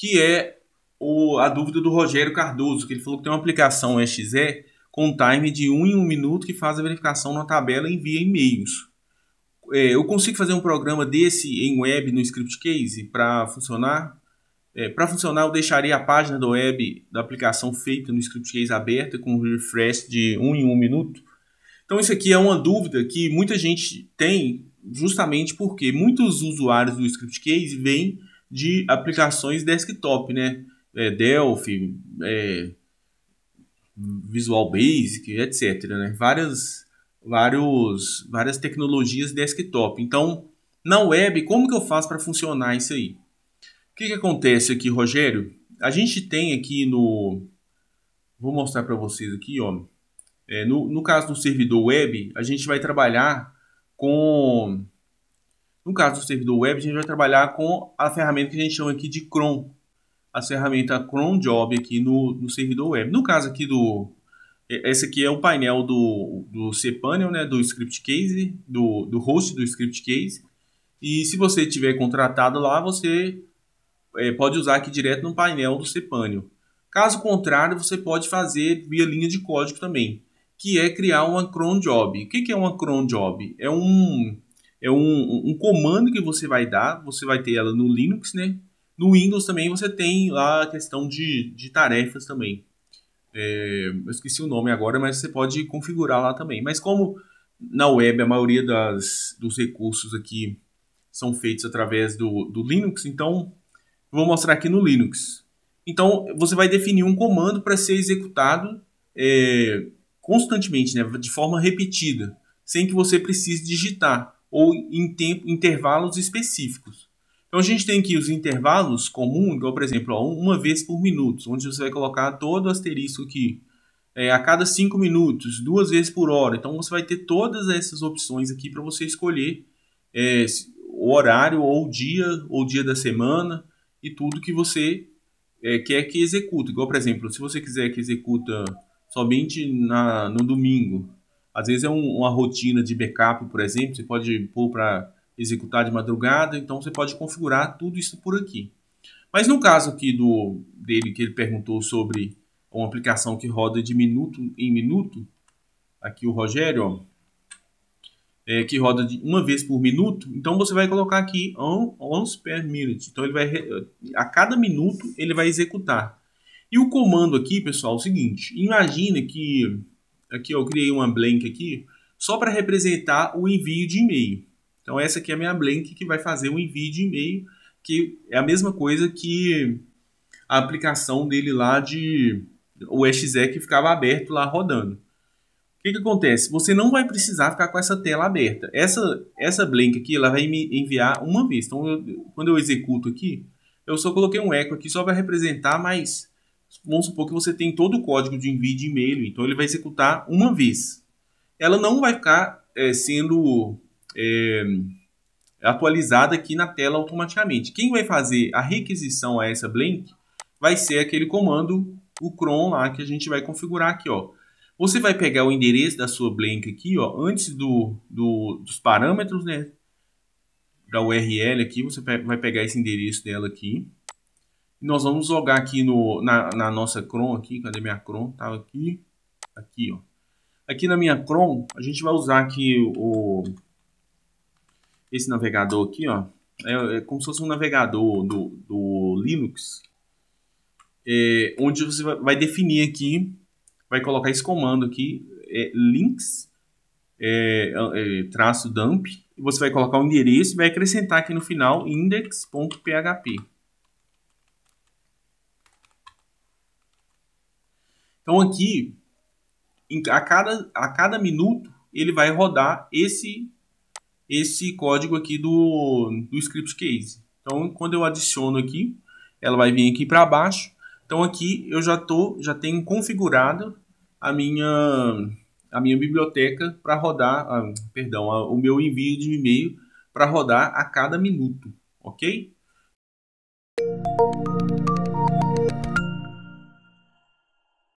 que é o, a dúvida do Rogério Cardoso, que ele falou que tem uma aplicação EXE com time de 1 um em 1 um minuto que faz a verificação na tabela e envia e-mails. É, eu consigo fazer um programa desse em web no Script Case para funcionar? É, para funcionar, eu deixaria a página da web da aplicação feita no Script Case aberta com um refresh de 1 um em 1 um minuto. Então, isso aqui é uma dúvida que muita gente tem justamente porque muitos usuários do Script Case veem de aplicações desktop, né? É, Delphi, é, Visual Basic, etc. Né? Várias, vários, várias tecnologias desktop. Então, na web, como que eu faço para funcionar isso aí? O que, que acontece aqui, Rogério? A gente tem aqui no... Vou mostrar para vocês aqui, ó. É, no, no caso do servidor web, a gente vai trabalhar com no caso do servidor web, a gente vai trabalhar com a ferramenta que a gente chama aqui de Chrome A ferramenta Chrome job aqui no, no servidor web. No caso aqui do... É, esse aqui é o painel do, do cPanel, né, do script case, do, do host do script case. E se você tiver contratado lá, você é, pode usar aqui direto no painel do cPanel. Caso contrário, você pode fazer via linha de código também que é criar uma cron job. O que é uma cron job? É um é um, um comando que você vai dar, você vai ter ela no Linux, né? No Windows também você tem lá a questão de, de tarefas também. É, eu esqueci o nome agora, mas você pode configurar lá também. Mas como na web a maioria das, dos recursos aqui são feitos através do, do Linux, então vou mostrar aqui no Linux. Então você vai definir um comando para ser executado é, constantemente, né, de forma repetida, sem que você precise digitar ou em tempo, intervalos específicos. Então a gente tem aqui os intervalos comuns, igual por exemplo, ó, uma vez por minuto, onde você vai colocar todo o asterisco aqui. É, a cada cinco minutos, duas vezes por hora. Então você vai ter todas essas opções aqui para você escolher é, o horário, ou o dia, ou o dia da semana e tudo que você é, quer que execute. Igual por exemplo, se você quiser que executa somente na, no domingo, às vezes é um, uma rotina de backup, por exemplo, você pode pôr para executar de madrugada, então você pode configurar tudo isso por aqui. Mas no caso aqui do, dele, que ele perguntou sobre uma aplicação que roda de minuto em minuto, aqui o Rogério, ó, é, que roda de uma vez por minuto, então você vai colocar aqui on, once per minute. Então ele vai a cada minuto ele vai executar. E o comando aqui, pessoal, é o seguinte: imagina que Aqui ó, eu criei uma blank aqui só para representar o envio de e-mail. Então essa aqui é a minha blank que vai fazer o envio de e-mail, que é a mesma coisa que a aplicação dele lá de o EXEC que ficava aberto lá rodando. O que, que acontece? Você não vai precisar ficar com essa tela aberta. Essa, essa blank aqui ela vai me enviar uma vez. Então, eu, quando eu executo aqui, eu só coloquei um eco aqui só para representar, mas Vamos supor que você tem todo o código de envio de e-mail, então ele vai executar uma vez. Ela não vai ficar é, sendo é, atualizada aqui na tela automaticamente. Quem vai fazer a requisição a essa blank vai ser aquele comando, o cron lá, que a gente vai configurar aqui, ó. Você vai pegar o endereço da sua blank aqui, ó, antes do, do, dos parâmetros, né, da URL aqui, você vai pegar esse endereço dela aqui, nós vamos jogar aqui no, na, na nossa cron aqui, cadê minha cron? Tava tá aqui, aqui, ó. Aqui na minha cron, a gente vai usar aqui o esse navegador aqui, ó. É, é como se fosse um navegador do, do Linux, é, onde você vai definir aqui, vai colocar esse comando aqui, é, links, é, é traço dump, você vai colocar o endereço e vai acrescentar aqui no final index.php. Então aqui, a, cada, a cada minuto, ele vai rodar esse, esse código aqui do, do script case. Então quando eu adiciono aqui, ela vai vir aqui para baixo. Então aqui eu já, tô, já tenho configurado a minha, a minha biblioteca para rodar, ah, perdão, a, o meu envio de e-mail para rodar a cada minuto, ok?